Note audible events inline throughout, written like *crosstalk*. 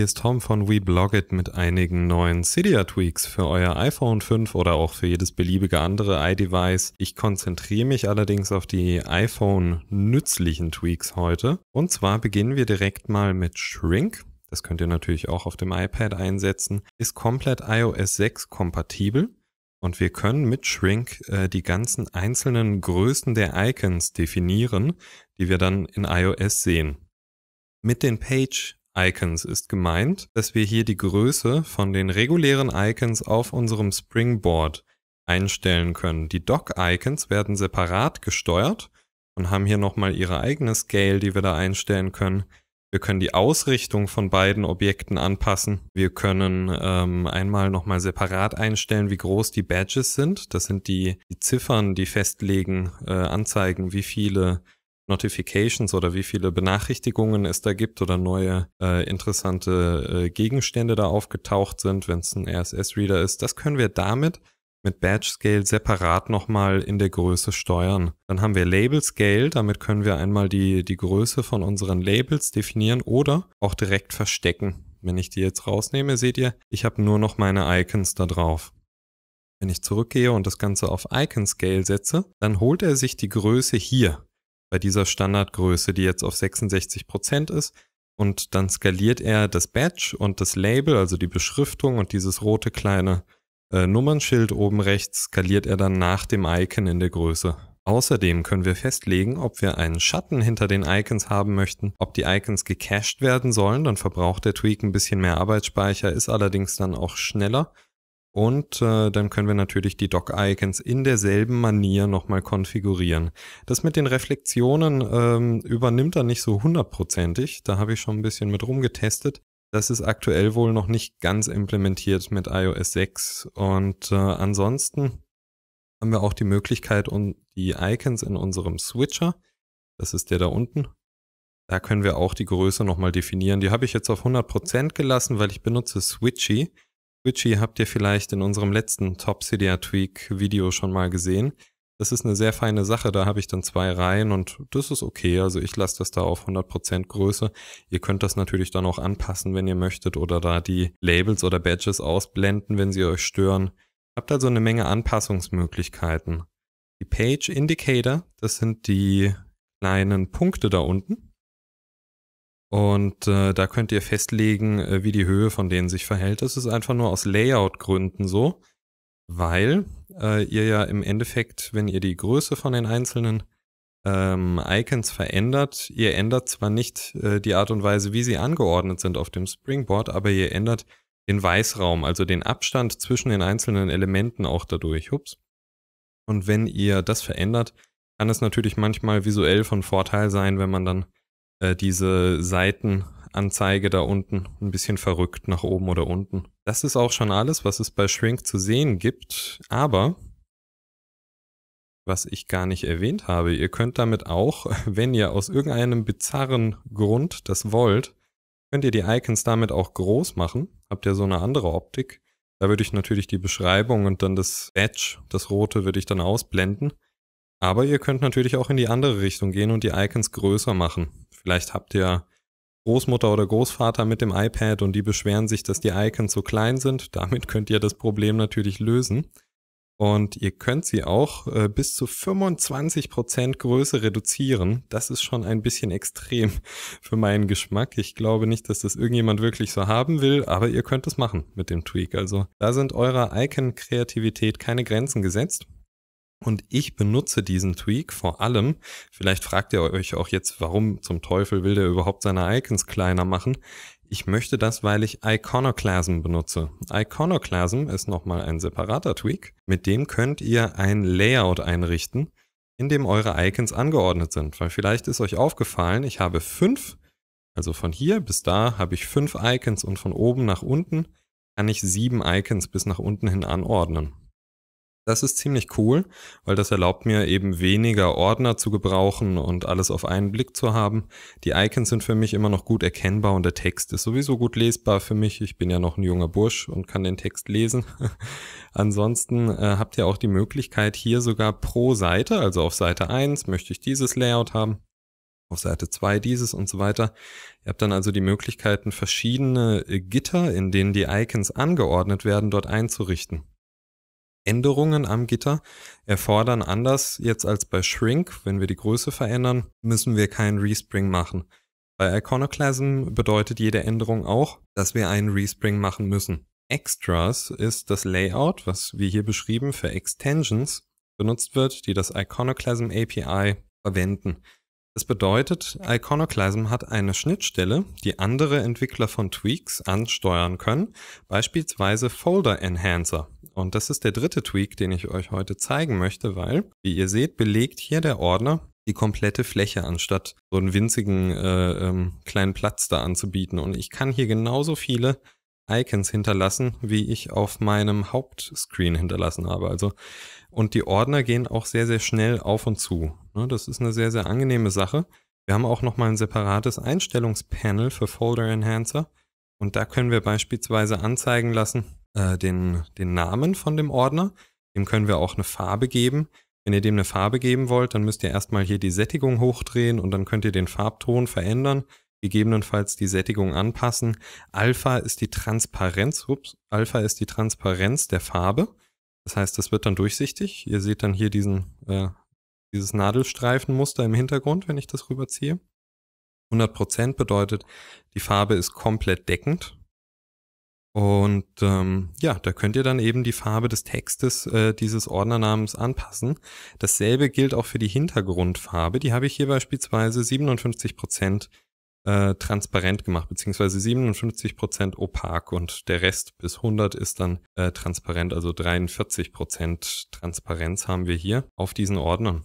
Hier ist Tom von WeBlogit mit einigen neuen Cydia-Tweaks für euer iPhone 5 oder auch für jedes beliebige andere iDevice. Ich konzentriere mich allerdings auf die iPhone-nützlichen Tweaks heute. Und zwar beginnen wir direkt mal mit Shrink. Das könnt ihr natürlich auch auf dem iPad einsetzen. Ist komplett iOS 6 kompatibel. Und wir können mit Shrink äh, die ganzen einzelnen Größen der Icons definieren, die wir dann in iOS sehen. Mit den Page Icons ist gemeint, dass wir hier die Größe von den regulären Icons auf unserem Springboard einstellen können. Die Dock-Icons werden separat gesteuert und haben hier nochmal ihre eigene Scale, die wir da einstellen können. Wir können die Ausrichtung von beiden Objekten anpassen. Wir können ähm, einmal nochmal separat einstellen, wie groß die Badges sind. Das sind die, die Ziffern, die festlegen, äh, anzeigen, wie viele Notifications oder wie viele Benachrichtigungen es da gibt oder neue äh, interessante äh, Gegenstände da aufgetaucht sind, wenn es ein RSS-Reader ist. Das können wir damit mit Batch Scale separat nochmal in der Größe steuern. Dann haben wir Label Scale, damit können wir einmal die, die Größe von unseren Labels definieren oder auch direkt verstecken. Wenn ich die jetzt rausnehme, seht ihr, ich habe nur noch meine Icons da drauf. Wenn ich zurückgehe und das Ganze auf Icon Scale setze, dann holt er sich die Größe hier bei dieser Standardgröße, die jetzt auf 66 ist. Und dann skaliert er das Badge und das Label, also die Beschriftung und dieses rote kleine äh, Nummernschild oben rechts, skaliert er dann nach dem Icon in der Größe. Außerdem können wir festlegen, ob wir einen Schatten hinter den Icons haben möchten, ob die Icons gecached werden sollen, dann verbraucht der Tweak ein bisschen mehr Arbeitsspeicher, ist allerdings dann auch schneller und äh, dann können wir natürlich die Dock-Icons in derselben Manier nochmal konfigurieren. Das mit den Reflexionen ähm, übernimmt er nicht so hundertprozentig. Da habe ich schon ein bisschen mit rumgetestet. Das ist aktuell wohl noch nicht ganz implementiert mit iOS 6. Und äh, ansonsten haben wir auch die Möglichkeit, um die Icons in unserem Switcher, das ist der da unten, da können wir auch die Größe nochmal definieren. Die habe ich jetzt auf 100% gelassen, weil ich benutze Switchy. Witchy habt ihr vielleicht in unserem letzten Top CDR Tweak Video schon mal gesehen. Das ist eine sehr feine Sache, da habe ich dann zwei Reihen und das ist okay, also ich lasse das da auf 100% Größe. Ihr könnt das natürlich dann auch anpassen, wenn ihr möchtet oder da die Labels oder Badges ausblenden, wenn sie euch stören. Habt also eine Menge Anpassungsmöglichkeiten. Die Page Indicator, das sind die kleinen Punkte da unten. Und äh, da könnt ihr festlegen, äh, wie die Höhe von denen sich verhält. Das ist einfach nur aus Layout-Gründen so, weil äh, ihr ja im Endeffekt, wenn ihr die Größe von den einzelnen ähm, Icons verändert, ihr ändert zwar nicht äh, die Art und Weise, wie sie angeordnet sind auf dem Springboard, aber ihr ändert den Weißraum, also den Abstand zwischen den einzelnen Elementen auch dadurch. Ups. Und wenn ihr das verändert, kann es natürlich manchmal visuell von Vorteil sein, wenn man dann äh, diese Seitenanzeige da unten ein bisschen verrückt nach oben oder unten. Das ist auch schon alles, was es bei Shrink zu sehen gibt, aber was ich gar nicht erwähnt habe, ihr könnt damit auch, *laughs* wenn ihr aus irgendeinem bizarren Grund das wollt, könnt ihr die Icons damit auch groß machen. Habt ihr so eine andere Optik. Da würde ich natürlich die Beschreibung und dann das Edge, das rote, würde ich dann ausblenden. Aber ihr könnt natürlich auch in die andere Richtung gehen und die Icons größer machen. Vielleicht habt ihr Großmutter oder Großvater mit dem iPad und die beschweren sich, dass die Icons so klein sind. *laughs* Damit könnt ihr das Problem natürlich lösen. Und ihr könnt sie auch äh, bis zu 25% Prozent Größe reduzieren. Das ist schon ein bisschen *laughs* extrem für meinen Geschmack. Ich glaube nicht, dass das irgendjemand wirklich so haben will, aber ihr könnt es machen mit dem Tweak. Also da sind eurer Icon-Kreativität keine Grenzen gesetzt. Und ich benutze diesen Tweak vor allem, vielleicht fragt ihr euch auch jetzt, warum zum Teufel will der überhaupt seine Icons kleiner machen? Ich möchte das, weil ich Iconoclasm benutze. Iconoclasm ist nochmal ein separater Tweak. Mit dem könnt ihr ein Layout einrichten, in dem eure Icons angeordnet sind. Weil vielleicht ist euch aufgefallen, ich habe fünf, also von hier bis da habe ich fünf Icons und von oben nach unten kann ich sieben Icons bis nach unten hin anordnen. Das ist ziemlich cool, weil das erlaubt mir eben weniger Ordner zu gebrauchen und alles auf einen Blick zu haben. Die Icons sind für mich immer noch gut erkennbar und der Text ist sowieso gut lesbar für mich. Ich bin ja noch ein junger Bursch und kann den Text lesen. *laughs* Ansonsten äh, habt ihr auch die Möglichkeit hier sogar pro Seite, also auf Seite 1 möchte ich dieses Layout haben, auf Seite 2 dieses und so weiter. Ihr habt dann also die Möglichkeiten, verschiedene Gitter, in denen die Icons angeordnet werden, dort einzurichten. Änderungen am Gitter erfordern anders jetzt als bei Shrink, wenn wir die Größe verändern, müssen wir keinen Respring machen. Bei Iconoclasm bedeutet jede Änderung auch, dass wir einen Respring machen müssen. Extras ist das Layout, was wir hier beschrieben für Extensions benutzt wird, die das Iconoclasm API verwenden. Das bedeutet, Iconoclasm hat eine Schnittstelle, die andere Entwickler von Tweaks ansteuern können, beispielsweise Folder Enhancer. Und das ist der dritte Tweak, den ich euch heute zeigen möchte, weil, wie ihr seht, belegt hier der Ordner die komplette Fläche, anstatt so einen winzigen äh, ähm, kleinen Platz da anzubieten. Und ich kann hier genauso viele Icons hinterlassen, wie ich auf meinem Hauptscreen hinterlassen habe. Also, und die Ordner gehen auch sehr, sehr schnell auf und zu. Ne, das ist eine sehr, sehr angenehme Sache. Wir haben auch nochmal ein separates Einstellungspanel für Folder Enhancer. Und da können wir beispielsweise anzeigen lassen äh, den, den Namen von dem Ordner. Dem können wir auch eine Farbe geben. Wenn ihr dem eine Farbe geben wollt, dann müsst ihr erstmal hier die Sättigung hochdrehen und dann könnt ihr den Farbton verändern, gegebenenfalls die Sättigung anpassen. Alpha ist die Transparenz, ups, Alpha ist die Transparenz der Farbe. Das heißt, das wird dann durchsichtig. Ihr seht dann hier diesen äh, dieses Nadelstreifenmuster im Hintergrund, wenn ich das rüberziehe. 100% bedeutet, die Farbe ist komplett deckend. Und ähm, ja, da könnt ihr dann eben die Farbe des Textes äh, dieses Ordnernamens anpassen. Dasselbe gilt auch für die Hintergrundfarbe. Die habe ich hier beispielsweise 57% äh, transparent gemacht, beziehungsweise 57% opak und der Rest bis 100 ist dann äh, transparent, also 43% Transparenz haben wir hier auf diesen Ordnern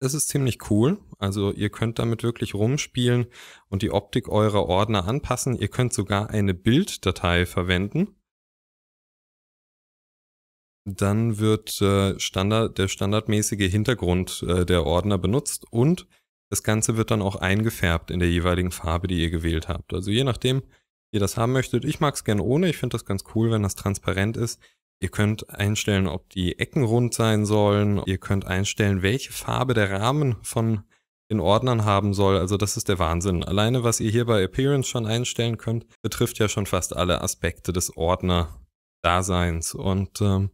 es ist ziemlich cool. Also ihr könnt damit wirklich rumspielen und die Optik eurer Ordner anpassen. Ihr könnt sogar eine Bilddatei verwenden. Dann wird äh, Standard, der standardmäßige Hintergrund äh, der Ordner benutzt und das Ganze wird dann auch eingefärbt in der jeweiligen Farbe, die ihr gewählt habt. Also je nachdem, wie ihr das haben möchtet. Ich mag es gerne ohne. Ich finde das ganz cool, wenn das transparent ist. Ihr könnt einstellen, ob die Ecken rund sein sollen. Ihr könnt einstellen, welche Farbe der Rahmen von den Ordnern haben soll. Also das ist der Wahnsinn. Alleine, was ihr hier bei Appearance schon einstellen könnt, betrifft ja schon fast alle Aspekte des Ordner-Daseins. Und ähm,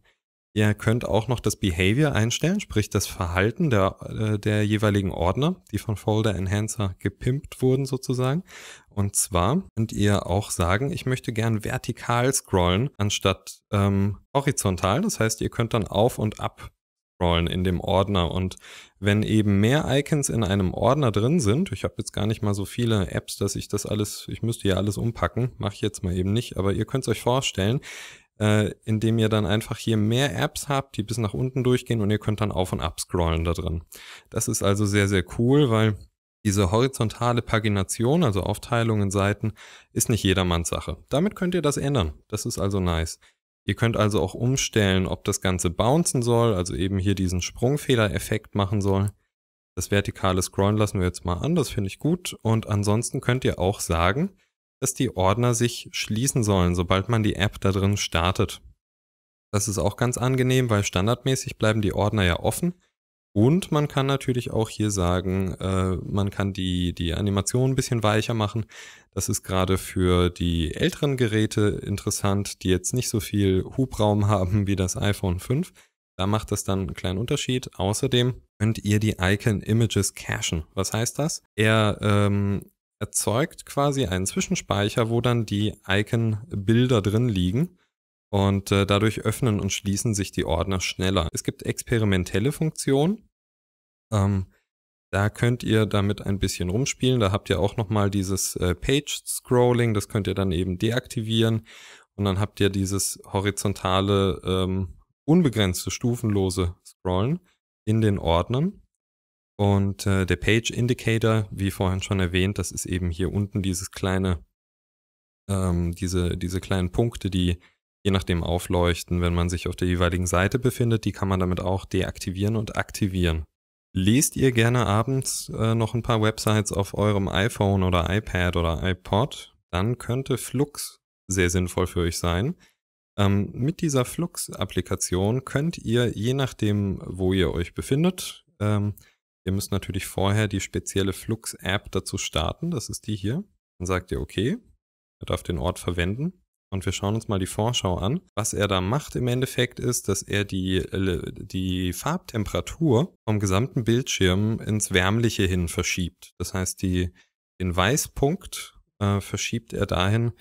Ihr könnt auch noch das Behavior einstellen, sprich das Verhalten der, äh, der jeweiligen Ordner, die von Folder Enhancer gepimpt wurden sozusagen. Und zwar könnt ihr auch sagen, ich möchte gern vertikal scrollen anstatt ähm, horizontal. Das heißt, ihr könnt dann auf und ab scrollen in dem Ordner. Und wenn eben mehr Icons in einem Ordner drin sind, ich habe jetzt gar nicht mal so viele Apps, dass ich das alles, ich müsste ja alles umpacken, mache ich jetzt mal eben nicht, aber ihr könnt es euch vorstellen, äh, indem ihr dann einfach hier mehr Apps habt, die bis nach unten durchgehen und ihr könnt dann auf und ab scrollen da drin. Das ist also sehr, sehr cool, weil diese horizontale Pagination, also Aufteilung in Seiten, ist nicht jedermanns Sache. Damit könnt ihr das ändern. Das ist also nice. Ihr könnt also auch umstellen, ob das Ganze bouncen soll, also eben hier diesen Sprungfehler-Effekt machen soll. Das vertikale Scrollen lassen wir jetzt mal an, das finde ich gut. Und ansonsten könnt ihr auch sagen, dass die Ordner sich schließen sollen, sobald man die App da drin startet. Das ist auch ganz angenehm, weil standardmäßig bleiben die Ordner ja offen. Und man kann natürlich auch hier sagen, äh, man kann die, die Animation ein bisschen weicher machen. Das ist gerade für die älteren Geräte interessant, die jetzt nicht so viel Hubraum *laughs* haben wie das iPhone 5. Da macht das dann einen kleinen Unterschied. Außerdem könnt ihr die Icon Images cachen. Was heißt das? Er ähm, erzeugt quasi einen Zwischenspeicher, wo dann die Icon-Bilder drin liegen. Und äh, dadurch öffnen und schließen sich die Ordner schneller. Es gibt experimentelle Funktionen. Ähm, da könnt ihr damit ein bisschen rumspielen. Da habt ihr auch nochmal dieses äh, Page-Scrolling. Das könnt ihr dann eben deaktivieren. Und dann habt ihr dieses horizontale, ähm, unbegrenzte, stufenlose Scrollen in den Ordnern. Und äh, der Page Indicator, wie vorhin schon erwähnt, das ist eben hier unten dieses kleine, ähm, diese, diese kleinen Punkte, die je nachdem aufleuchten, wenn man sich auf der jeweiligen Seite befindet, die kann man damit auch deaktivieren und aktivieren. Lest ihr gerne abends äh, noch ein paar Websites auf eurem iPhone oder iPad oder iPod, dann könnte Flux sehr sinnvoll für euch sein. Ähm, mit dieser Flux-Applikation könnt ihr, je nachdem, wo ihr euch befindet, ähm, Ihr müsst natürlich vorher die spezielle Flux-App dazu starten. Das ist die hier. Dann sagt ihr, okay, ihr darf den Ort verwenden. Und wir schauen uns mal die Vorschau an. Was er da macht im Endeffekt ist, dass er die, äh, die Farbtemperatur vom gesamten Bildschirm ins Wärmliche hin verschiebt. Das heißt, die, den Weißpunkt äh, verschiebt er dahin,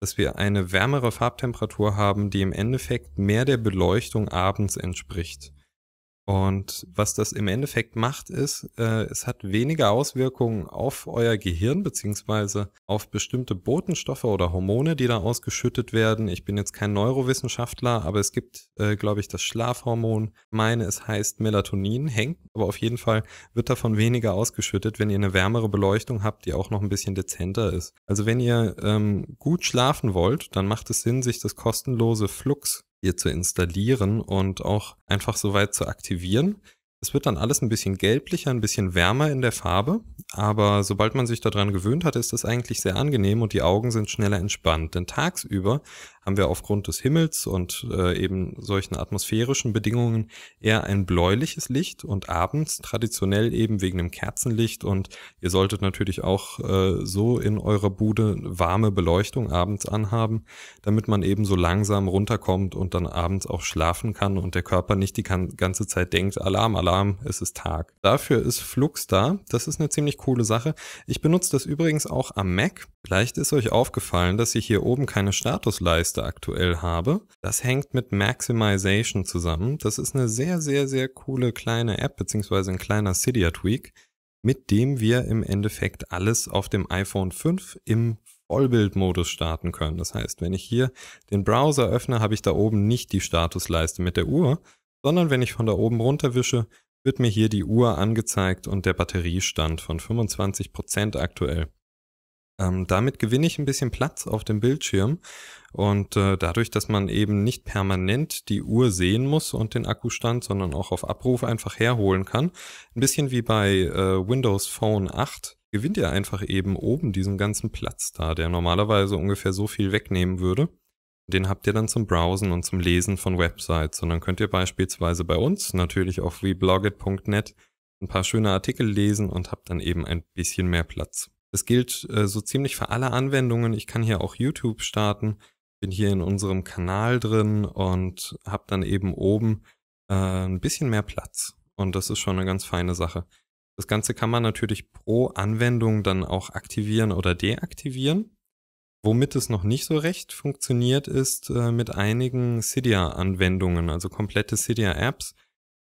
dass wir eine wärmere Farbtemperatur haben, die im Endeffekt mehr der Beleuchtung abends entspricht. Und was das im Endeffekt macht, ist, äh, es hat weniger Auswirkungen auf euer Gehirn beziehungsweise auf bestimmte Botenstoffe oder Hormone, die da ausgeschüttet werden. Ich bin jetzt kein Neurowissenschaftler, aber es gibt, äh, glaube ich, das Schlafhormon. Meine, es heißt Melatonin, hängt, aber auf jeden Fall wird davon weniger ausgeschüttet, wenn ihr eine wärmere Beleuchtung habt, die auch noch ein bisschen dezenter ist. Also wenn ihr ähm, gut schlafen wollt, dann macht es Sinn, sich das kostenlose Flux hier zu installieren und auch einfach soweit zu aktivieren. Es wird dann alles ein bisschen gelblicher, ein bisschen wärmer in der Farbe, aber sobald man sich daran gewöhnt hat, ist das eigentlich sehr angenehm und die Augen sind schneller entspannt. Denn tagsüber haben wir aufgrund des Himmels und äh, eben solchen atmosphärischen Bedingungen eher ein bläuliches Licht und abends traditionell eben wegen dem Kerzenlicht und ihr solltet natürlich auch äh, so in eurer Bude warme Beleuchtung abends anhaben, damit man eben so langsam runterkommt und dann abends auch schlafen kann und der Körper nicht die ganze Zeit denkt, Alarm, Alarm, es ist Tag. Dafür ist Flux da. Das ist eine ziemlich coole Sache. Ich benutze das übrigens auch am Mac. Vielleicht ist euch aufgefallen, dass ich hier oben keine Statusleiste Tester aktuell habe. Das hängt mit Maximization zusammen. Das ist eine sehr, sehr, sehr coole kleine App, beziehungsweise ein kleiner Cydia-Tweak, mit dem wir im Endeffekt alles auf dem iPhone 5 im Vollbildmodus starten können. Das heißt, wenn ich hier den Browser öffne, habe ich da oben nicht die Statusleiste mit der Uhr, sondern wenn ich von da oben runterwische, wird mir hier die Uhr angezeigt und der Batteriestand von 25% Prozent aktuell. Ähm, damit gewinne ich ein bisschen Platz auf dem Bildschirm und äh, dadurch, dass man eben nicht permanent die Uhr sehen muss und den Akkustand, sondern auch auf Abruf einfach herholen kann, ein bisschen wie bei äh, Windows Phone 8, gewinnt ihr einfach eben oben diesen ganzen Platz da, der normalerweise ungefähr so viel wegnehmen würde. Den habt ihr dann zum Browsen und zum Lesen von Websites. Und dann könnt ihr beispielsweise bei uns natürlich auf weblogit.net ein paar schöne Artikel lesen und habt dann eben ein bisschen mehr Platz. Das gilt äh, so ziemlich für alle Anwendungen. Ich kann hier auch YouTube starten, bin hier in unserem Kanal drin und habe dann eben oben äh, ein bisschen mehr Platz. Und das ist schon eine ganz feine Sache. Das Ganze kann man natürlich pro Anwendung dann auch aktivieren oder deaktivieren. Womit es noch nicht so recht funktioniert, ist äh, mit einigen Cydia-Anwendungen, also komplette Cydia-Apps,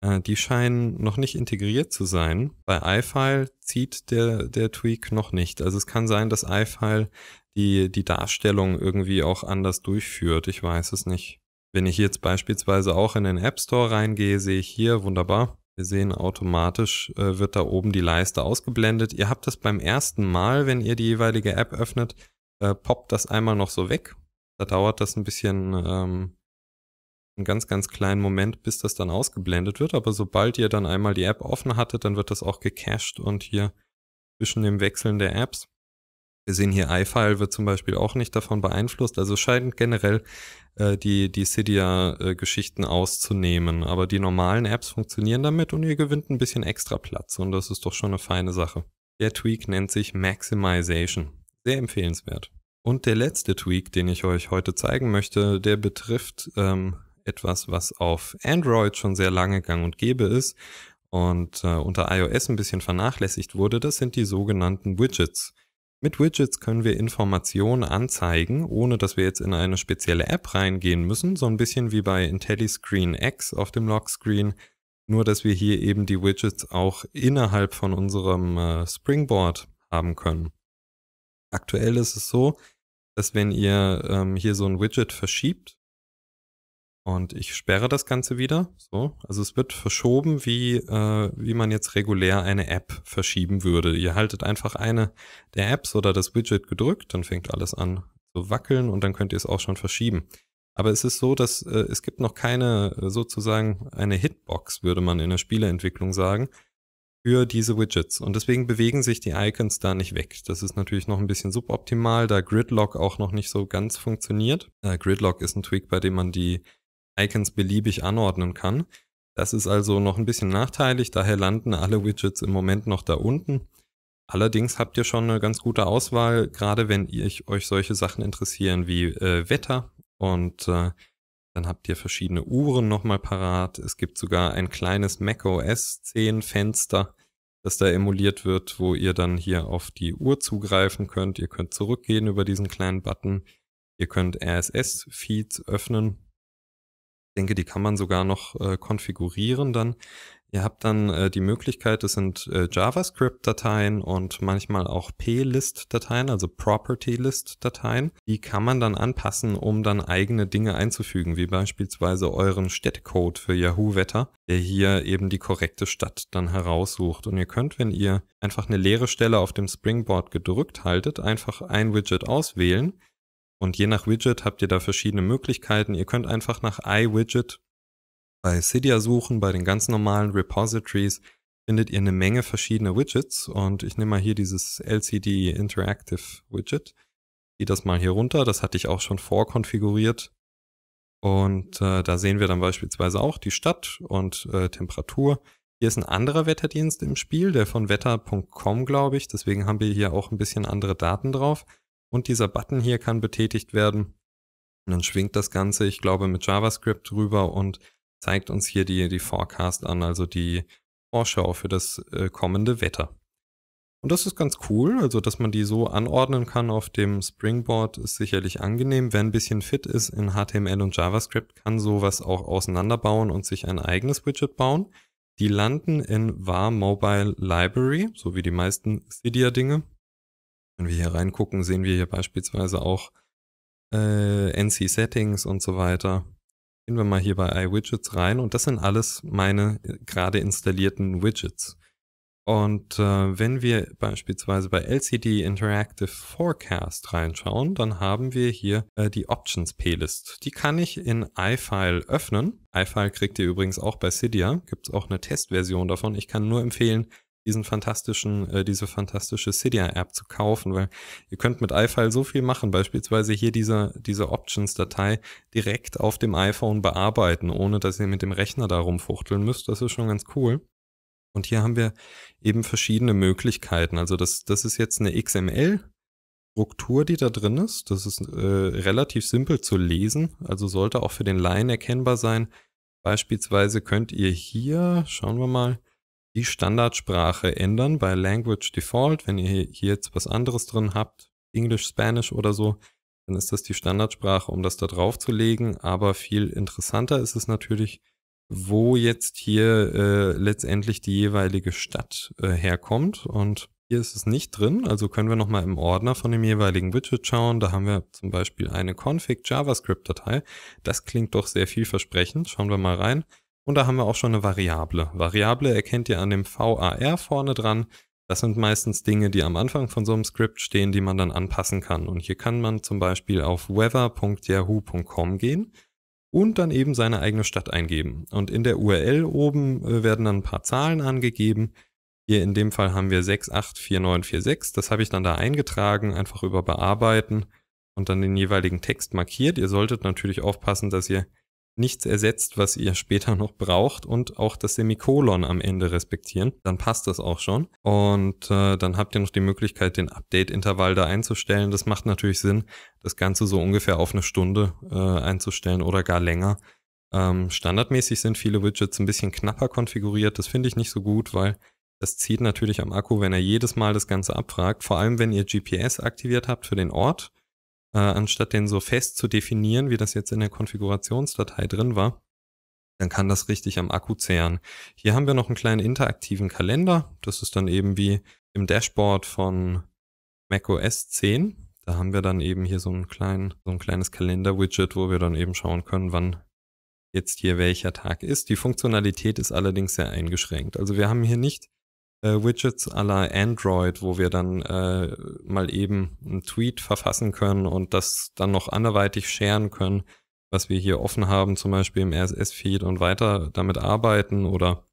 äh, die scheinen noch nicht integriert zu sein. Bei iFile zieht der, der Tweak noch nicht. Also es kann sein, dass iFile die, die Darstellung irgendwie auch anders durchführt. Ich weiß es nicht. Wenn ich jetzt beispielsweise auch in den App Store reingehe, sehe ich hier wunderbar. Wir sehen automatisch äh, wird da oben die Leiste ausgeblendet. Ihr habt das beim ersten Mal, wenn ihr die jeweilige App öffnet, äh, poppt das einmal noch so weg. Da dauert das ein bisschen, ähm, einen ganz, ganz kleinen Moment, bis das dann ausgeblendet wird. Aber sobald ihr dann einmal die App offen hattet, dann wird das auch gecached und hier zwischen dem Wechseln der Apps. Wir sehen hier iFile wird zum Beispiel auch nicht davon beeinflusst. Also scheinen generell äh, die, die Cydia-Geschichten äh, auszunehmen. Aber die normalen Apps funktionieren damit und ihr gewinnt ein bisschen extra Platz. Und das ist doch schon eine feine Sache. Der Tweak nennt sich Maximization. Sehr empfehlenswert. Und der letzte Tweak, den ich euch heute zeigen möchte, der betrifft ähm, etwas, was auf Android schon sehr lange gang und gäbe ist und äh, unter iOS ein bisschen vernachlässigt wurde, das sind die sogenannten Widgets. Mit Widgets können wir Informationen anzeigen, ohne dass wir jetzt in eine spezielle App reingehen müssen, so ein bisschen wie bei IntelliScreen X auf dem Lockscreen, nur dass wir hier eben die Widgets auch innerhalb von unserem äh, Springboard haben können. Aktuell ist es so, dass wenn ihr ähm, hier so ein Widget verschiebt, und ich sperre das Ganze wieder. So. Also es wird verschoben, wie, äh, wie man jetzt regulär eine App verschieben würde. Ihr haltet einfach eine der Apps oder das Widget gedrückt, dann fängt alles an zu wackeln und dann könnt ihr es auch schon verschieben. Aber es ist so, dass äh, es gibt noch keine äh, sozusagen eine Hitbox, würde man in der Spieleentwicklung sagen, für diese Widgets. Und deswegen bewegen sich die Icons da nicht weg. Das ist natürlich noch ein bisschen suboptimal, da Gridlock auch noch nicht so ganz funktioniert. Äh, Gridlock ist ein Tweak, bei dem man die Icons beliebig anordnen kann. Das ist also noch ein bisschen nachteilig, daher landen alle Widgets im Moment noch da unten. Allerdings habt ihr schon eine ganz gute Auswahl, gerade wenn ich, euch solche Sachen interessieren wie äh, Wetter und äh, dann habt ihr verschiedene Uhren nochmal parat. Es gibt sogar ein kleines macOS 10 Fenster, das da emuliert wird, wo ihr dann hier auf die Uhr zugreifen könnt. Ihr könnt zurückgehen über diesen kleinen Button. Ihr könnt RSS-Feeds öffnen denke, die kann man sogar noch äh, konfigurieren dann. Ihr habt dann äh, die Möglichkeit, es sind äh, JavaScript-Dateien und manchmal auch p list dateien also Property-List-Dateien. Die kann man dann anpassen, um dann eigene Dinge einzufügen, wie beispielsweise euren Städtecode für Yahoo Wetter, der hier eben die korrekte Stadt dann heraussucht. Und ihr könnt, wenn ihr einfach eine leere Stelle auf dem Springboard gedrückt haltet, einfach ein Widget auswählen und je nach Widget habt ihr da verschiedene Möglichkeiten. Ihr könnt einfach nach iWidget bei Cydia suchen, bei den ganz normalen Repositories findet ihr eine Menge verschiedene Widgets und ich nehme mal hier dieses LCD Interactive Widget, ziehe das mal hier runter, das hatte ich auch schon vorkonfiguriert und äh, da sehen wir dann beispielsweise auch die Stadt und äh, Temperatur. Hier ist ein anderer Wetterdienst im Spiel, der von wetter.com, glaube ich. Deswegen haben wir hier auch ein bisschen andere Daten drauf. Und dieser Button hier kann betätigt werden. Und dann schwingt das Ganze, ich glaube, mit JavaScript rüber und zeigt uns hier die, die Forecast an, also die Vorschau für das äh, kommende Wetter. Und das ist ganz cool, also dass man die so anordnen kann auf dem Springboard ist sicherlich angenehm. Wer ein bisschen fit ist in HTML und JavaScript, kann sowas auch auseinanderbauen und sich ein eigenes Widget bauen. Die landen in var mobile library, so wie die meisten Cydia-Dinge. Wenn wir hier reingucken, sehen wir hier beispielsweise auch äh, NC-Settings und so weiter. Gehen wir mal hier bei iWidgets rein und das sind alles meine äh, gerade installierten Widgets. Und äh, wenn wir beispielsweise bei LCD Interactive Forecast reinschauen, dann haben wir hier äh, die Options P-List. Die kann ich in iFile öffnen. iFile kriegt ihr übrigens auch bei Cydia. Gibt es auch eine Testversion davon. Ich kann nur empfehlen, diesen fantastischen, äh, diese fantastische Cydia-App zu kaufen, weil ihr könnt mit iFile so viel machen, beispielsweise hier diese, diese Options-Datei direkt auf dem iPhone bearbeiten, ohne dass ihr mit dem Rechner da rumfuchteln müsst. Das ist schon ganz cool. Und hier haben wir eben verschiedene Möglichkeiten. Also das, das ist jetzt eine XML. Struktur, die da drin ist, das ist äh, relativ simpel zu lesen, also sollte auch für den Laien erkennbar sein. Beispielsweise könnt ihr hier, schauen wir mal, die Standardsprache ändern bei Language Default. Wenn ihr hier jetzt was anderes drin habt, Englisch, Spanisch oder so, dann ist das die Standardsprache, um das da drauf zu legen. Aber viel interessanter ist es natürlich, wo jetzt hier äh, letztendlich die jeweilige Stadt äh, herkommt. Und hier ist es nicht drin, also können wir nochmal im Ordner von dem jeweiligen Widget schauen. Da haben wir zum Beispiel eine config JavaScript-Datei. Das klingt doch sehr vielversprechend. Schauen wir mal rein. Und da haben wir auch schon eine Variable. Variable erkennt ihr an dem VAR vorne dran. Das sind meistens Dinge, die am Anfang von so einem Script stehen, die man dann anpassen kann. Und hier kann man zum Beispiel auf weather.yahoo.com gehen und dann eben seine eigene Stadt eingeben. Und in der URL oben äh, werden dann ein paar Zahlen angegeben. Hier in dem Fall haben wir 684946. Das habe ich dann da eingetragen, einfach über Bearbeiten und dann den jeweiligen Text markiert. Ihr solltet natürlich aufpassen, dass ihr nichts ersetzt, was ihr später noch braucht und auch das Semikolon am Ende respektieren. Dann passt das auch schon. Und äh, dann habt ihr noch die Möglichkeit, den Update-Intervall da einzustellen. Das macht natürlich Sinn, das Ganze so ungefähr auf eine Stunde äh, einzustellen oder gar länger. Ähm, standardmäßig sind viele Widgets ein bisschen knapper konfiguriert. Das finde ich nicht so gut, weil das zieht natürlich am Akku, wenn er jedes Mal das Ganze abfragt. Vor allem, wenn ihr GPS aktiviert habt für den Ort äh, anstatt den so fest zu definieren, wie das jetzt in der Konfigurationsdatei drin war, dann kann das richtig am Akku zehren. Hier haben wir noch einen kleinen interaktiven Kalender. Das ist dann eben wie im Dashboard von macOS 10. Da haben wir dann eben hier so, einen kleinen, so ein kleines Kalender-Widget, wo wir dann eben schauen können, wann jetzt hier welcher Tag ist. Die Funktionalität ist allerdings sehr eingeschränkt. Also wir haben hier nicht äh, Widgets aller Android, wo wir dann äh, mal eben einen Tweet verfassen können und das dann noch anderweitig scheren können, was wir hier offen haben, zum Beispiel im RSS-Feed und weiter damit arbeiten oder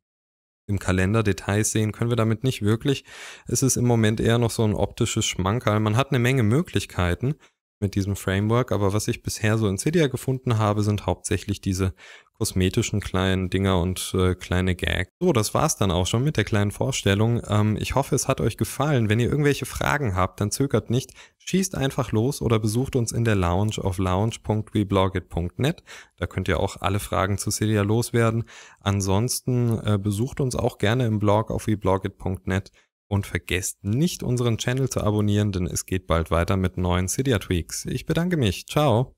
im Kalender Details sehen, können wir damit nicht wirklich. Es ist im Moment eher noch so ein optisches Schmankerl. Man hat eine Menge Möglichkeiten mit diesem Framework, aber was ich bisher so in Cydia gefunden habe, sind hauptsächlich diese kosmetischen kleinen Dinger und äh, kleine Gags. So, das war's dann auch schon mit der kleinen Vorstellung. Ähm, ich hoffe, es hat euch gefallen. Wenn ihr irgendwelche Fragen habt, dann zögert nicht, schießt einfach los oder besucht uns in der Lounge auf lounge.weblogit.net. Da könnt ihr auch alle Fragen zu Celia loswerden. Ansonsten äh, besucht uns auch gerne im Blog auf weblogit.net und vergesst nicht unseren Channel zu abonnieren, denn es geht bald weiter mit neuen Celia Tweaks. Ich bedanke mich. Ciao.